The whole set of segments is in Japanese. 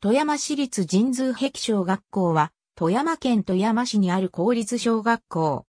富山市立神通壁小学校は、富山県富山市にある公立小学校。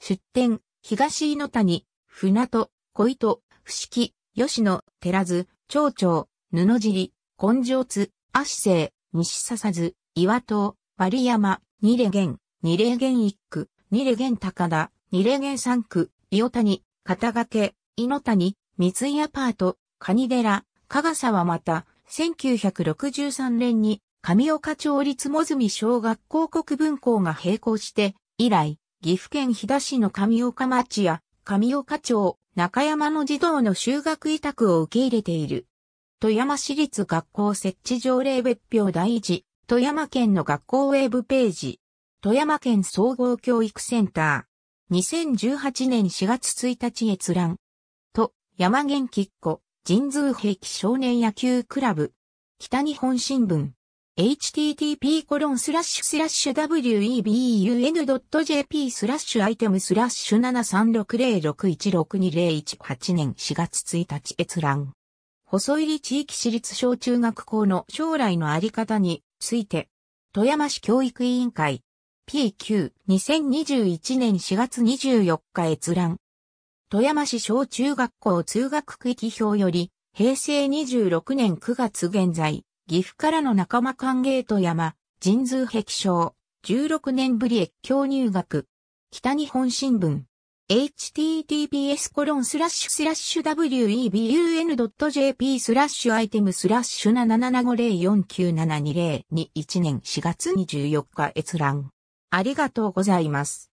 出典、東井の谷、船戸、小糸、伏木、吉野、寺津、町長、布尻、根性津、足生、西笹津、岩戸、割山、二礼源、二礼源一区、二礼源高田、二礼源三区、伊予谷、片掛、井の谷、三井アパート、蟹寺、香はまた、1963年に上岡町立もずみ小学校国分校が並行して、以来、岐阜県飛騨市の上岡町や上岡町、中山の児童の修学委託を受け入れている。富山市立学校設置条例別表第一、富山県の学校ウェブページ、富山県総合教育センター、2018年4月1日閲覧、と、山元吉子、神通兵器少年野球クラブ、北日本新聞、http コロンスラッシュスラッシュ webun.jp スラッシュアイテムスラッシュ7360616201年4月1日閲覧。細入り地域私立小中学校の将来のあり方について、富山市教育委員会 PQ2021 年4月24日閲覧。富山市小中学校通学区域表より、平成26年9月現在、岐阜からの仲間歓迎富山、神通壁章、16年ぶり越境入学。北日本新聞。https コロンスラッシュスラッシュ webun.jp スラッシュアイテムスラッシュ77750497202 1年4月24日閲覧。ありがとうございます。